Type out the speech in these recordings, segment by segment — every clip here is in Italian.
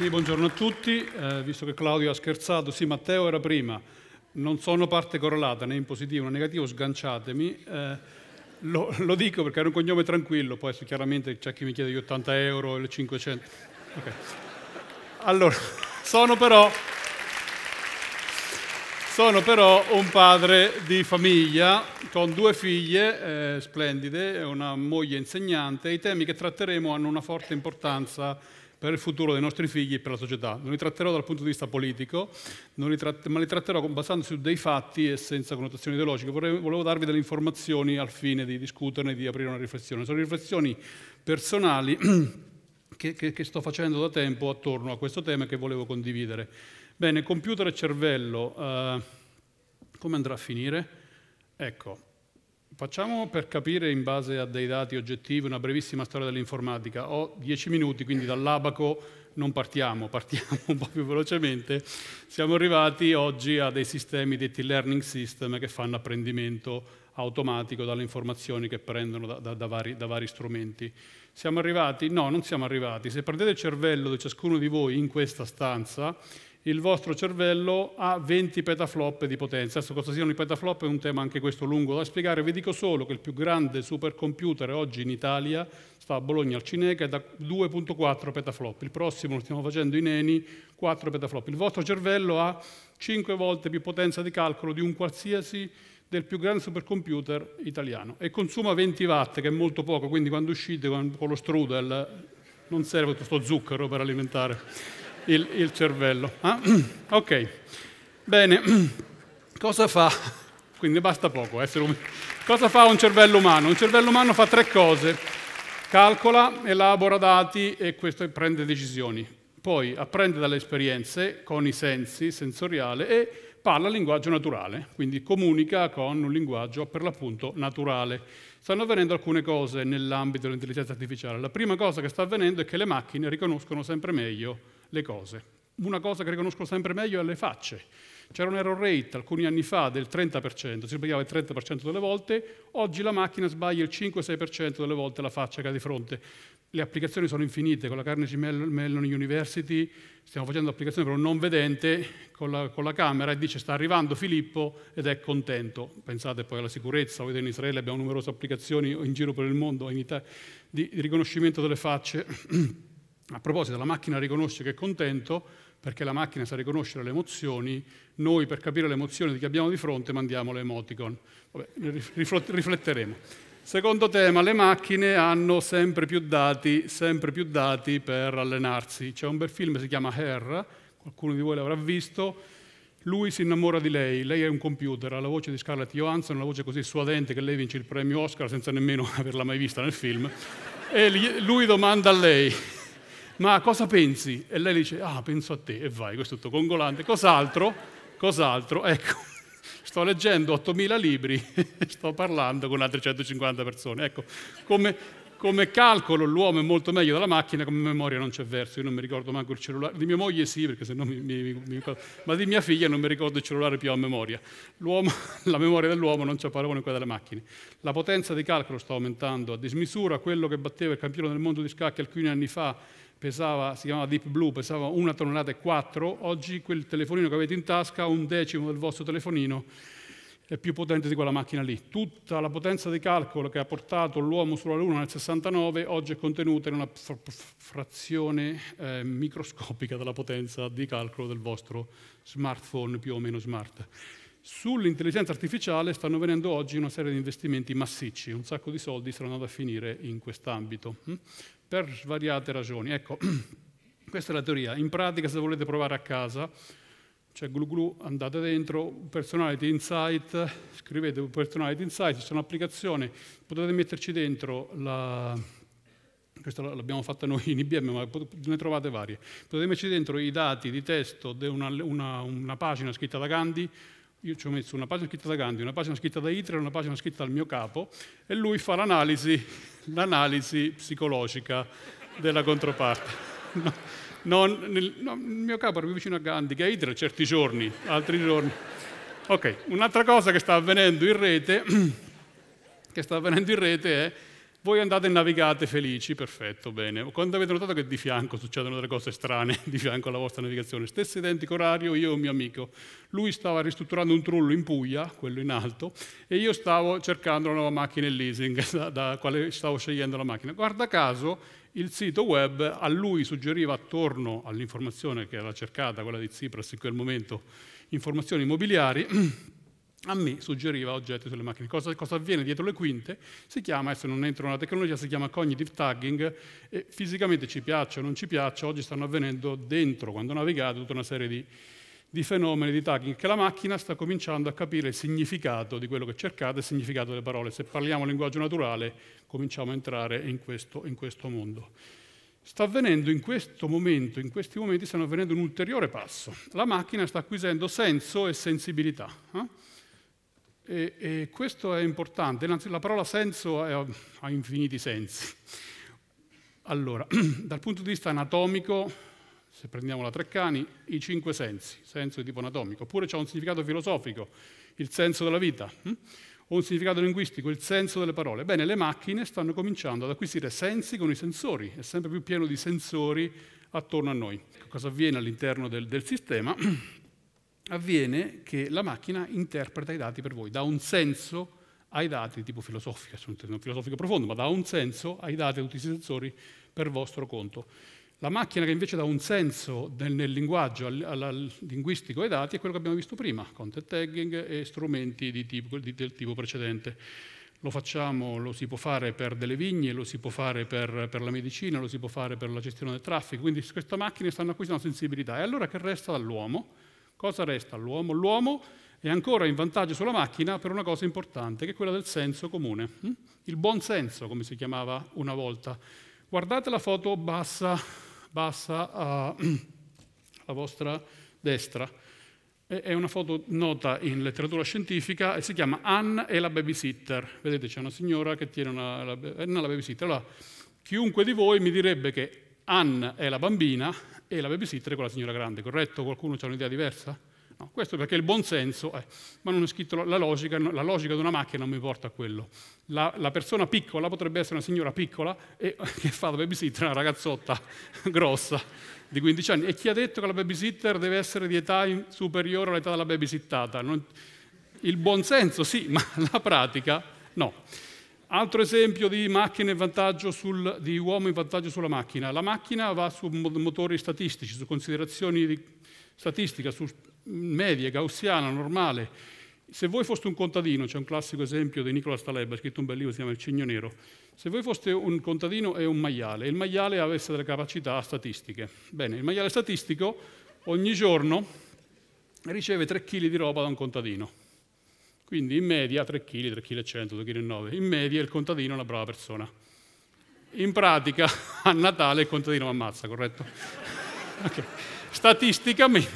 Sì, buongiorno a tutti. Eh, visto che Claudio ha scherzato, sì, Matteo era prima. Non sono parte correlata né in positivo né in negativo, sganciatemi. Eh, lo, lo, dico perché era un cognome tranquillo, poi chiaramente c'è chi mi chiede gli 80 euro e le 500. Okay. Allora, sono però, sono però un padre di famiglia con due figlie eh, splendide, una moglie insegnante. I temi che tratteremo hanno una forte importanza per il futuro dei nostri figli e per la società. Non li tratterò dal punto di vista politico, li ma li tratterò basandosi su dei fatti e senza connotazioni ideologiche. Vorrei, volevo darvi delle informazioni al fine di discuterne e di aprire una riflessione. Sono riflessioni personali che, che, che sto facendo da tempo attorno a questo tema e che volevo condividere. Bene, computer e cervello, eh, come andrà a finire? Ecco, Facciamo per capire in base a dei dati oggettivi una brevissima storia dell'informatica. Ho dieci minuti, quindi dall'abaco non partiamo, partiamo un po' più velocemente. Siamo arrivati oggi a dei sistemi detti learning system che fanno apprendimento automatico dalle informazioni che prendono da, da, da, vari, da, vari, strumenti. Siamo arrivati? No, non siamo arrivati. Se prendete il cervello di ciascuno di voi in questa stanza il vostro cervello ha 20 petaflop di potenza. Adesso cosa siano i petaflop è un tema anche questo lungo da spiegare, vi dico solo che il più grande supercomputer oggi in Italia sta a Bologna al Cineca è da 2.4 petaflop, il prossimo lo stiamo facendo in Eni, 4 petaflop. Il vostro cervello ha 5 volte più potenza di calcolo di un qualsiasi del più grande supercomputer italiano e consuma 20 watt, che è molto poco, quindi quando uscite con lo strudel non serve tutto questo zucchero per alimentare il, il cervello. Ah? Ok, bene, cosa fa? Quindi basta poco, essere eh, umano. Cosa fa un cervello umano? Un cervello umano fa tre cose. Calcola, elabora dati e questo prende decisioni. Poi apprende dalle esperienze con i sensi, sensoriale e parla linguaggio naturale, quindi comunica con un linguaggio per l'appunto naturale. Stanno avvenendo alcune cose nell'ambito dell'intelligenza artificiale. La prima cosa che sta avvenendo è che le macchine riconoscono sempre meglio le cose. Una cosa che riconosco sempre meglio è le facce. C'era un error rate alcuni anni fa del 30%, si sbagliava il 30% delle volte, oggi la macchina sbaglia il 5-6% delle volte la faccia che ha di fronte. Le applicazioni sono infinite, con la Carnegie Mellon University stiamo facendo applicazioni per un non vedente con la, con la camera e dice sta arrivando Filippo ed è contento. Pensate poi alla sicurezza, vedete in Israele abbiamo numerose applicazioni in giro per il mondo di, di riconoscimento delle facce. A proposito, la macchina riconosce che è contento perché la macchina sa riconoscere le emozioni, noi per capire le emozioni di chi abbiamo di fronte mandiamo le emoticon. Vabbè, rifletteremo. Secondo tema, le macchine hanno sempre più dati, sempre più dati per allenarsi. C'è un bel film, si chiama Her, qualcuno di voi l'avrà visto, lui si innamora di lei, lei è un computer, ha la voce di Scarlett Johansson, una voce così suadente che lei vince il premio Oscar senza nemmeno averla mai vista nel film, e lui domanda a lei, ma cosa pensi? E lei dice, ah, penso a te, e vai, questo è tutto gongolante, cos'altro? Cos'altro? Ecco, sto leggendo 8.000 libri, sto parlando con altre 150 persone. Ecco, come, come, calcolo l'uomo è molto meglio della macchina, come memoria non c'è verso, io non mi ricordo manco il cellulare, di mia moglie sì, perché se no mi, mi, mi, ma di mia figlia non mi ricordo il cellulare più a memoria. L'uomo, la memoria dell'uomo non c'è paragone con quella delle macchine. La potenza di calcolo sta aumentando a dismisura, quello che batteva il campione del mondo di scacchi alcuni anni fa pesava, si chiamava Deep Blue, pesava una tonnellata e quattro, oggi quel telefonino che avete in tasca, ha un decimo del vostro telefonino, è più potente di quella macchina lì. Tutta la potenza di calcolo che ha portato l'uomo sulla Luna nel 69 oggi è contenuta in una frazione eh, microscopica della potenza di calcolo del vostro smartphone più o meno smart. Sull'intelligenza artificiale stanno venendo oggi una serie di investimenti massicci, un sacco di soldi saranno andati a finire in quest'ambito, hm? per svariate ragioni. Ecco, questa è la teoria. In pratica, se volete provare a casa, c'è GluGlu, andate dentro, Personality Insight, scrivete Personality Insight, c'è un'applicazione, potete metterci dentro la... Questa l'abbiamo fatta noi in IBM, ma ne trovate varie. Potete metterci dentro i dati di testo di una, una, una pagina scritta da Gandhi, io ci ho messo una pagina scritta da Gandhi, una pagina scritta da Hitler, una pagina scritta dal mio capo e lui fa l'analisi, l'analisi psicologica della controparte. No, non, nel, no, il mio capo era più vicino a Gandhi che a Hitler certi giorni, altri giorni. Ok, un'altra cosa che sta avvenendo in rete, che sta avvenendo in rete è voi andate e navigate felici, perfetto, bene. Quando avete notato che di fianco succedono delle cose strane, di fianco alla vostra navigazione, stesso identico orario, io e un mio amico. Lui stava ristrutturando un trullo in Puglia, quello in alto, e io stavo cercando una nuova macchina in leasing, da, da quale stavo scegliendo la macchina. Guarda caso, il sito web a lui suggeriva attorno all'informazione che era cercata, quella di Tsipras in quel momento, informazioni immobiliari, a me suggeriva oggetti sulle macchine. Cosa, cosa, avviene dietro le quinte? Si chiama, adesso non entro nella tecnologia, si chiama cognitive tagging e fisicamente ci piaccia o non ci piaccia, oggi stanno avvenendo dentro, quando navigate, tutta una serie di, di fenomeni di tagging, che la macchina sta cominciando a capire il significato di quello che cercate, il significato delle parole. Se parliamo linguaggio naturale, cominciamo a entrare in questo, in questo mondo sta avvenendo in questo momento, in questi momenti stanno avvenendo un ulteriore passo. La macchina sta acquisendo senso e sensibilità. Eh? E, e questo è importante. innanzitutto La parola senso ha infiniti sensi. Allora, dal punto di vista anatomico, se prendiamo la Treccani, i cinque sensi, senso di tipo anatomico, oppure c'è un significato filosofico, il senso della vita, hm? o un significato linguistico, il senso delle parole. Bene, le macchine stanno cominciando ad acquisire sensi con i sensori, è sempre più pieno di sensori attorno a noi. Che Cosa avviene all'interno del, del sistema? avviene che la macchina interpreta i dati per voi, dà un senso ai dati tipo filosofico, cioè sono non filosofico profondo, ma dà un senso ai dati di tutti i sensori per vostro conto. La macchina che invece dà un senso nel, nel linguaggio al, al, al, linguistico ai dati è quello che abbiamo visto prima, content tagging e strumenti di tipo, di, del tipo precedente. Lo facciamo, lo si può fare per delle vigne, lo si può fare per, per la medicina, lo si può fare per la gestione del traffico, quindi queste macchine stanno acquisendo sensibilità. E allora che resta dall'uomo? Cosa resta all'uomo? L'uomo è ancora in vantaggio sulla macchina per una cosa importante, che è quella del senso comune, hm? il buon senso, come si chiamava una volta. Guardate la foto bassa, bassa a, alla vostra destra. È una foto nota in letteratura scientifica e si chiama Anne e la babysitter. Vedete, c'è una signora che tiene una, la, una, eh, babysitter. Allora, chiunque di voi mi direbbe che Ann è la bambina e la babysitter è quella signora grande, corretto? Qualcuno ha un'idea diversa? No, questo perché il buon senso è, ma non è scritto la logica, la logica di una macchina non mi porta a quello. La, la persona piccola potrebbe essere una signora piccola e, che fa la babysitter una ragazzotta grossa di 15 anni. E chi ha detto che la babysitter deve essere di età superiore all'età della babysittata? Non, il senso sì, ma la pratica no. Altro esempio di, sul, di, uomo in vantaggio sulla macchina. La macchina va su motori statistici, su considerazioni di statistica, su media, gaussiana, normale. Se voi foste un contadino, c'è un classico esempio di Nicola Staleb, ha scritto un bel libro, si chiama Il Cigno Nero. Se voi foste un contadino e un maiale, e il maiale avesse delle capacità statistiche. Bene, il maiale statistico ogni giorno riceve 3 kg di roba da un contadino quindi in media 3 kg, 3 kg, 100, 2,9 kg, in media il contadino è una brava persona. In pratica a Natale il contadino mi ammazza, corretto? Okay. Statisticamente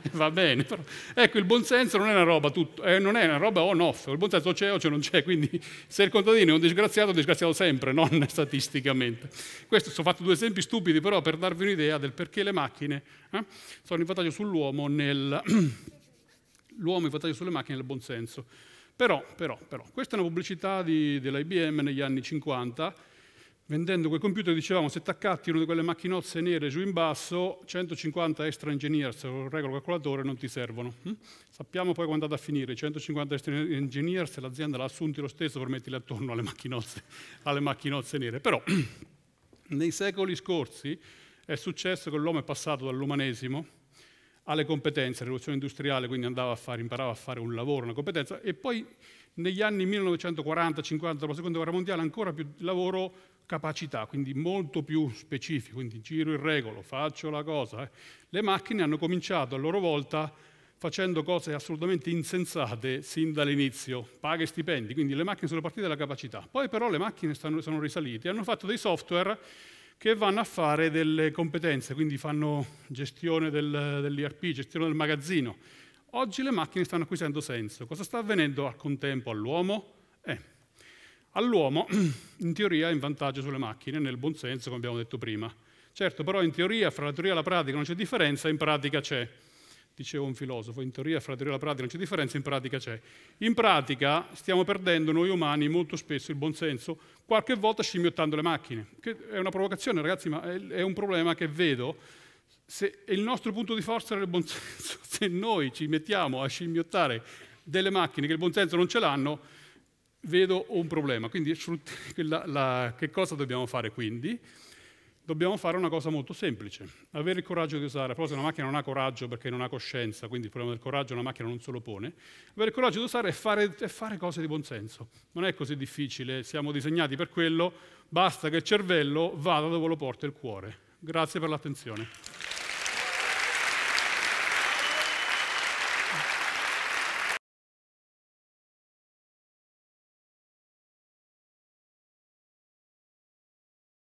va bene, però ecco il buonsenso non è una roba, tutto, eh, non è una roba on-off, il buonsenso c'è o c'è non c'è, quindi se il contadino è un disgraziato, è un disgraziato sempre, non statisticamente. Questo sono fatto due esempi stupidi però per darvi un'idea del perché le macchine eh, sono in vantaggio sull'uomo nel... l'uomo, i vantaggi sulle macchine nel buon senso. Però, però, però, questa è una pubblicità di, dell'IBM negli anni 50, vendendo quel computer dicevamo se attaccati una di quelle macchinozze nere giù in basso, 150 extra engineers o regolo calcolatore non ti servono. Hm? Sappiamo poi come è andata a finire, 150 extra engineers l'azienda l'ha assunti lo stesso per metterli attorno alle macchinozze, alle macchinozze nere. Però nei secoli scorsi è successo che l'uomo è passato dall'umanesimo, alle competenze, la rivoluzione industriale, quindi andava a fare, imparava a fare un lavoro, una competenza, e poi negli anni 1940-50, dopo la seconda guerra mondiale, ancora più lavoro capacità, quindi molto più specifico, quindi giro il regolo, faccio la cosa. Eh. Le macchine hanno cominciato a loro volta facendo cose assolutamente insensate sin dall'inizio, paga e stipendi, quindi le macchine sono partite dalla capacità. Poi però le macchine stanno, sono risalite, hanno fatto dei software che vanno a fare delle competenze, quindi fanno gestione del, dell'IRP, gestione del magazzino. Oggi le macchine stanno acquisendo senso. Cosa sta avvenendo al contempo all'uomo? Eh, all'uomo in teoria è in vantaggio sulle macchine, nel buon senso come abbiamo detto prima. Certo, però in teoria, fra la teoria e la pratica non c'è differenza, in pratica c'è diceva un filosofo, in teoria fra teoria e la pratica non c'è differenza, in pratica c'è. In pratica stiamo perdendo noi umani molto spesso il buonsenso, qualche volta scimmiottando le macchine, che è una provocazione ragazzi, ma è un problema che vedo. Se il nostro punto di forza era il buonsenso, se noi ci mettiamo a scimmiottare delle macchine che il buonsenso non ce l'hanno, vedo un problema. Quindi la, la, che cosa dobbiamo fare quindi? dobbiamo fare una cosa molto semplice, avere il coraggio di usare, però se una macchina non ha coraggio perché non ha coscienza, quindi il problema del coraggio una macchina non se lo pone, avere il coraggio di usare e fare, e fare cose di buonsenso. Non è così difficile, siamo disegnati per quello, basta che il cervello vada dove lo porta il cuore. Grazie per l'attenzione.